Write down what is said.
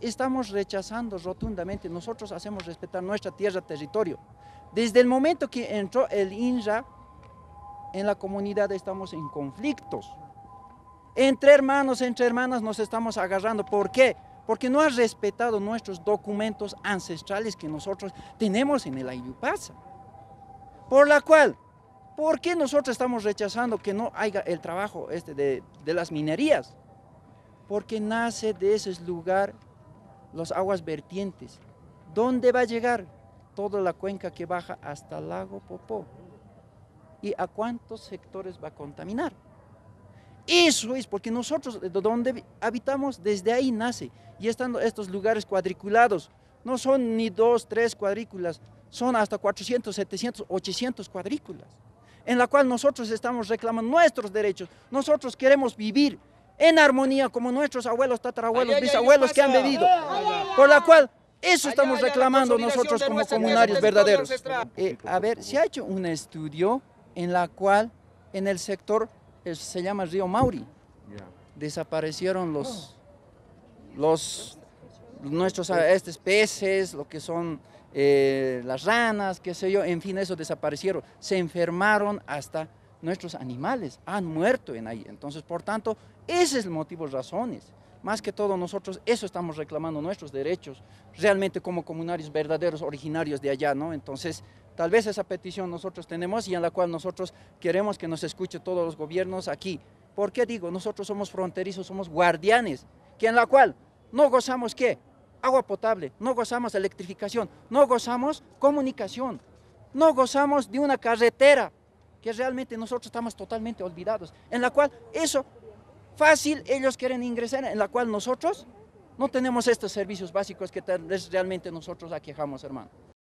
estamos rechazando rotundamente, nosotros hacemos respetar nuestra tierra, territorio. Desde el momento que entró el INRA, en la comunidad estamos en conflictos. Entre hermanos, entre hermanas nos estamos agarrando. ¿Por qué? Porque no ha respetado nuestros documentos ancestrales que nosotros tenemos en el Ayupasa. Por la cual, ¿por qué nosotros estamos rechazando que no haya el trabajo este de, de las minerías? Porque nace de ese lugar los aguas vertientes. ¿Dónde va a llegar? Toda la cuenca que baja hasta el lago Popó. ¿Y a cuántos sectores va a contaminar? Eso es porque nosotros, donde habitamos, desde ahí nace. Y están estos lugares cuadriculados. No son ni dos, tres cuadrículas, son hasta 400, 700, 800 cuadrículas. En la cual nosotros estamos reclamando nuestros derechos. Nosotros queremos vivir, en armonía como nuestros abuelos, tatarabuelos, bisabuelos que han vivido. Por la cual eso estamos reclamando nosotros como comunarios verdaderos. Eh, eh, a ver, se ha hecho un estudio en la cual en el sector eh, se llama Río Mauri. Desaparecieron los, oh. los nuestros peces, lo que son las ranas, qué sé yo, en fin, eso desaparecieron. Se enfermaron hasta nuestros animales han muerto en ahí. Entonces, por tanto, ese es el motivo, razones. Más que todo nosotros eso estamos reclamando, nuestros derechos, realmente como comunarios verdaderos, originarios de allá, ¿no? Entonces, tal vez esa petición nosotros tenemos y en la cual nosotros queremos que nos escuche todos los gobiernos aquí. ¿Por qué digo? Nosotros somos fronterizos, somos guardianes, que en la cual no gozamos qué? Agua potable, no gozamos electrificación, no gozamos comunicación, no gozamos de una carretera que realmente nosotros estamos totalmente olvidados, en la cual eso fácil ellos quieren ingresar, en la cual nosotros no tenemos estos servicios básicos que realmente nosotros aquejamos, hermano.